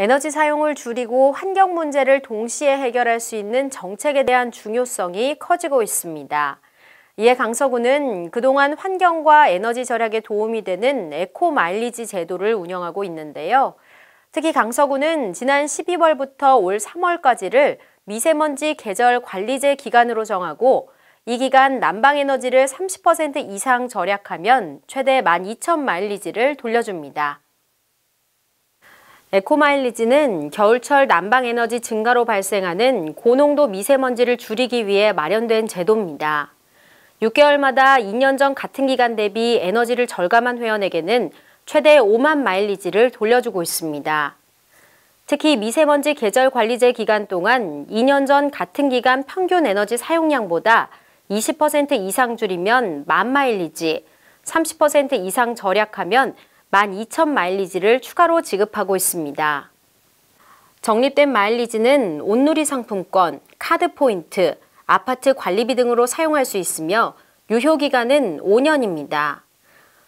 에너지 사용을 줄이고 환경 문제를 동시에 해결할 수 있는 정책에 대한 중요성이 커지고 있습니다. 이에 강서구는 그동안 환경과 에너지 절약에 도움이 되는 에코 마일리지 제도를 운영하고 있는데요. 특히 강서구는 지난 12월부터 올 3월까지를 미세먼지 계절 관리제 기간으로 정하고 이 기간 난방에너지를 30% 이상 절약하면 최대 12,000 마일리지를 돌려줍니다. 에코마일리지는 겨울철 난방 에너지 증가로 발생하는 고농도 미세먼지를 줄이기 위해 마련된 제도입니다. 6개월마다 2년 전 같은 기간 대비 에너지를 절감한 회원에게는 최대 5만 마일리지를 돌려주고 있습니다. 특히 미세먼지 계절 관리제 기간 동안 2년 전 같은 기간 평균 에너지 사용량보다 20% 이상 줄이면 만 마일리지, 30% 이상 절약하면 12,000마일리지를 추가로 지급하고 있습니다. 적립된 마일리지는 온누리 상품권, 카드 포인트, 아파트 관리비 등으로 사용할 수 있으며 유효기간은 5년입니다.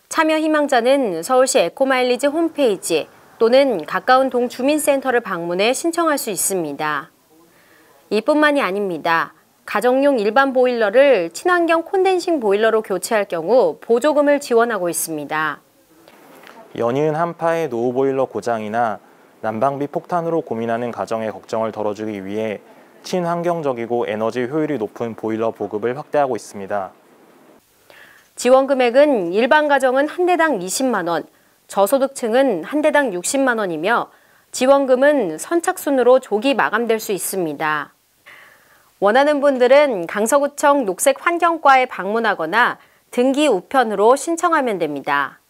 참여 희망자는 서울시 에코마일리지 홈페이지 또는 가까운 동주민센터를 방문해 신청할 수 있습니다. 이뿐만이 아닙니다. 가정용 일반 보일러를 친환경 콘덴싱 보일러로 교체할 경우 보조금을 지원하고 있습니다. 연인 한파의 노후보일러 고장이나 난방비 폭탄으로 고민하는 가정의 걱정을 덜어주기 위해 친환경적이고 에너지 효율이 높은 보일러 보급을 확대하고 있습니다. 지원 금액은 일반 가정은 한 대당 20만 원, 저소득층은 한 대당 60만 원이며 지원금은 선착순으로 조기 마감될 수 있습니다. 원하는 분들은 강서구청 녹색환경과에 방문하거나 등기 우편으로 신청하면 됩니다.